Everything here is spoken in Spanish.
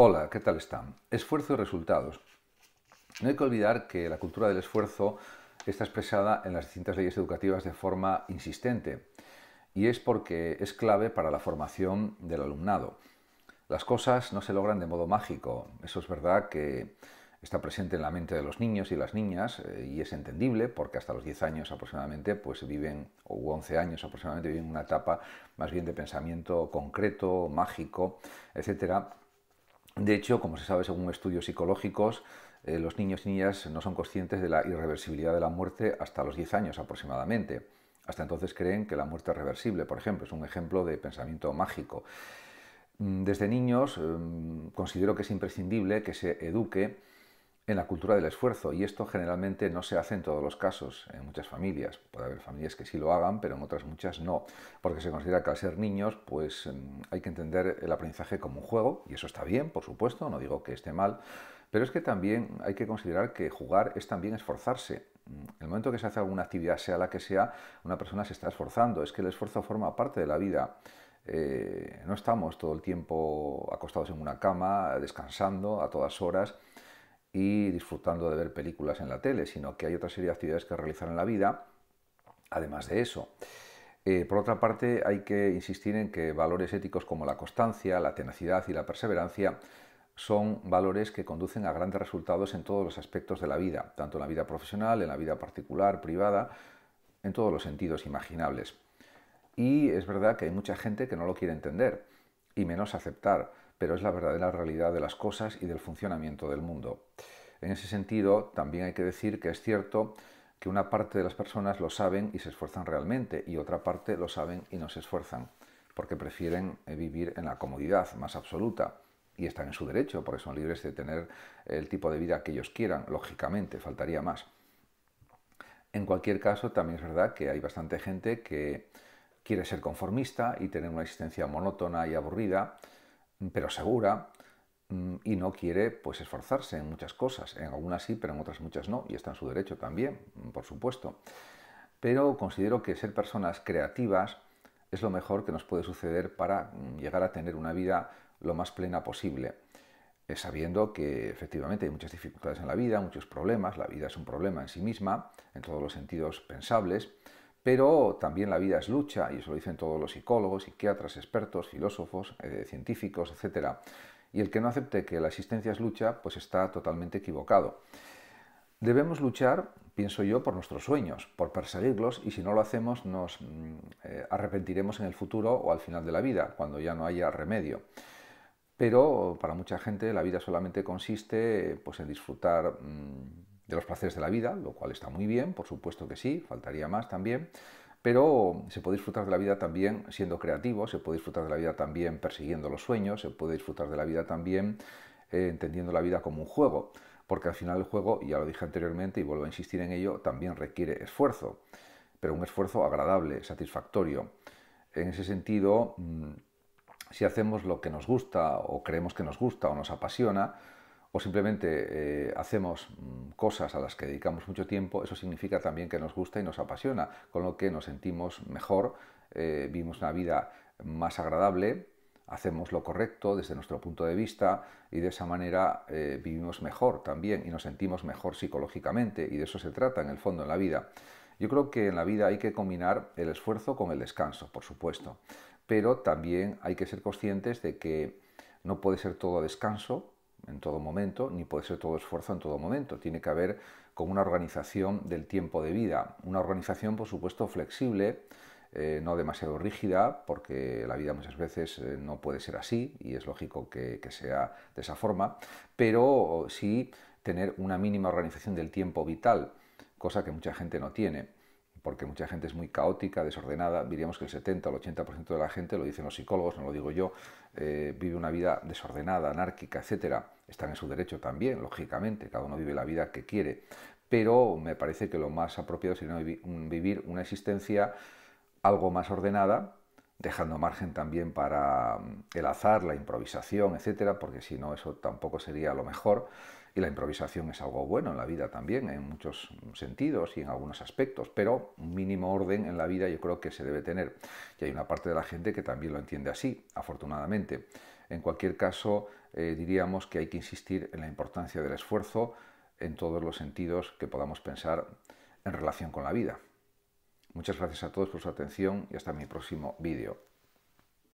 Hola, ¿qué tal están? Esfuerzo y resultados. No hay que olvidar que la cultura del esfuerzo está expresada en las distintas leyes educativas de forma insistente y es porque es clave para la formación del alumnado. Las cosas no se logran de modo mágico, eso es verdad que está presente en la mente de los niños y las niñas eh, y es entendible porque hasta los 10 años aproximadamente pues viven, o 11 años aproximadamente viven una etapa más bien de pensamiento concreto, mágico, etcétera, de hecho, como se sabe según estudios psicológicos, eh, los niños y niñas no son conscientes de la irreversibilidad de la muerte hasta los 10 años aproximadamente. Hasta entonces creen que la muerte es reversible, por ejemplo, es un ejemplo de pensamiento mágico. Mm, desde niños em, considero que es imprescindible que se eduque en la cultura del esfuerzo y esto generalmente no se hace en todos los casos, en muchas familias. Puede haber familias que sí lo hagan, pero en otras muchas no, porque se considera que al ser niños pues mm, hay que entender el aprendizaje como un juego y eso está bien, por supuesto, no digo que esté mal, pero es que también hay que considerar que jugar es también esforzarse. En mm, el momento que se hace alguna actividad, sea la que sea, una persona se está esforzando, es que el esfuerzo forma parte de la vida. Eh, no estamos todo el tiempo acostados en una cama, descansando a todas horas y disfrutando de ver películas en la tele, sino que hay otra serie de actividades que realizar en la vida, además de eso. Eh, por otra parte, hay que insistir en que valores éticos como la constancia, la tenacidad y la perseverancia son valores que conducen a grandes resultados en todos los aspectos de la vida, tanto en la vida profesional, en la vida particular, privada, en todos los sentidos imaginables. Y es verdad que hay mucha gente que no lo quiere entender y menos aceptar pero es la verdadera realidad de las cosas y del funcionamiento del mundo. En ese sentido, también hay que decir que es cierto que una parte de las personas lo saben y se esfuerzan realmente y otra parte lo saben y no se esfuerzan, porque prefieren eh, vivir en la comodidad más absoluta y están en su derecho, porque son libres de tener el tipo de vida que ellos quieran, lógicamente, faltaría más. En cualquier caso, también es verdad que hay bastante gente que quiere ser conformista y tener una existencia monótona y aburrida, Mm, pero segura, mm, y no quiere pues esforzarse en muchas cosas, en algunas sí, pero en otras muchas no, y está en su derecho también, mm, por supuesto. Pero considero que ser personas creativas es lo mejor que nos puede suceder para llegar a tener una vida lo más plena posible, eh, sabiendo que efectivamente hay muchas dificultades en la vida, muchos problemas, la vida es un problema en sí misma, en todos los sentidos pensables, pero también la vida es lucha, y eso lo dicen todos los psicólogos, psiquiatras, expertos, filósofos, eh, científicos, etc. Y el que no acepte que la existencia es lucha, pues está totalmente equivocado. Debemos luchar, pienso yo, por nuestros sueños, por perseguirlos, y si no lo hacemos nos mm, eh, arrepentiremos en el futuro o al final de la vida, cuando ya no haya remedio. Pero para mucha gente la vida solamente consiste pues, en disfrutar mm, de los placeres de la vida, lo cual está muy bien, por supuesto que sí, faltaría más también, pero se puede disfrutar de la vida también siendo creativo, se puede disfrutar de la vida también persiguiendo los sueños, se puede disfrutar de la vida también eh, entendiendo la vida como un juego, porque al final el juego, ya lo dije anteriormente y vuelvo a insistir en ello, también requiere esfuerzo, pero un esfuerzo agradable, satisfactorio. En ese sentido, mm, si hacemos lo que nos gusta o creemos que nos gusta o nos apasiona, o simplemente eh, hacemos mm, cosas a las que dedicamos mucho tiempo, eso significa también que nos gusta y nos apasiona, con lo que nos sentimos mejor, eh, vivimos una vida más agradable, hacemos lo correcto desde nuestro punto de vista y de esa manera eh, vivimos mejor también y nos sentimos mejor psicológicamente y de eso se trata en el fondo en la vida. Yo creo que en la vida hay que combinar el esfuerzo con el descanso, por supuesto, pero también hay que ser conscientes de que no puede ser todo descanso en todo momento, ni puede ser todo esfuerzo en todo momento. Tiene que haber como una organización del tiempo de vida. Una organización, por supuesto, flexible, eh, no demasiado rígida, porque la vida muchas veces eh, no puede ser así y es lógico que sea de esa forma, pero sí tener una mínima organización del tiempo vital, cosa que mucha gente no tiene porque mucha gente es muy caótica, desordenada, diríamos que el 70 o el 80% de la gente, lo dicen los psicólogos, no lo digo yo, eh, vive una vida desordenada, anárquica, etc. Están en su derecho también, lógicamente, cada uno vive la vida que quiere, pero me parece que lo más apropiado sería vivir una existencia algo más ordenada, dejando margen también para mm, el azar, la improvisación, etcétera, porque si no eso tampoco sería lo mejor. Y la improvisación es algo bueno en la vida también, en muchos sentidos y en algunos aspectos, pero un mínimo orden en la vida yo creo que se debe tener. Y hay una parte de la gente que también lo entiende así, afortunadamente. En cualquier caso, eh, diríamos que hay que insistir en la importancia del esfuerzo en todos los sentidos que podamos pensar en relación con la vida. Muchas gracias a todos por su atención y hasta mi próximo vídeo.